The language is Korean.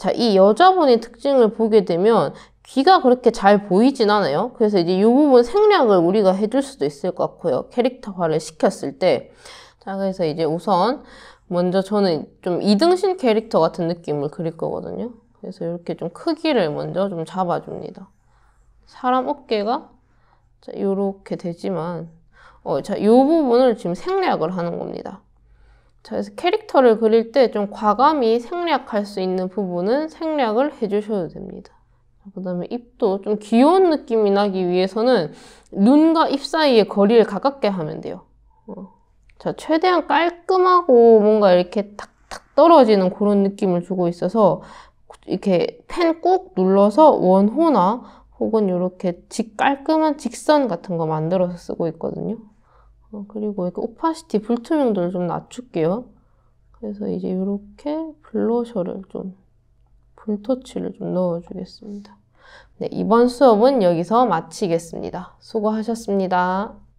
자, 이 여자분의 특징을 보게 되면 귀가 그렇게 잘 보이진 않아요. 그래서 이제 이 부분 생략을 우리가 해줄 수도 있을 것 같고요. 캐릭터화를 시켰을 때. 자, 그래서 이제 우선 먼저 저는 좀 이등신 캐릭터 같은 느낌을 그릴 거거든요. 그래서 이렇게 좀 크기를 먼저 좀 잡아줍니다. 사람 어깨가 자, 요렇게 되지만 어, 자, 요 부분을 지금 생략을 하는 겁니다. 그래서 캐릭터를 그릴 때 좀 과감히 생략할 수 있는 부분은 생략을 해주셔도 됩니다. 그 다음에 입도 좀 귀여운 느낌이 나기 위해서는 눈과 입 사이의 거리를 가깝게 하면 돼요. 자, 어, 최대한 깔끔하고 뭔가 이렇게 탁탁 떨어지는 그런 느낌을 주고 있어서 이렇게 펜 꾹 눌러서 원호나 혹은 이렇게 직 깔끔한 직선 같은 거 만들어서 쓰고 있거든요. 어, 그리고 이렇게 오파시티 불투명도를 좀 낮출게요. 그래서 이제 이렇게 블러셔를 좀 불터치를 좀 넣어주겠습니다. 네, 이번 수업은 여기서 마치겠습니다. 수고하셨습니다.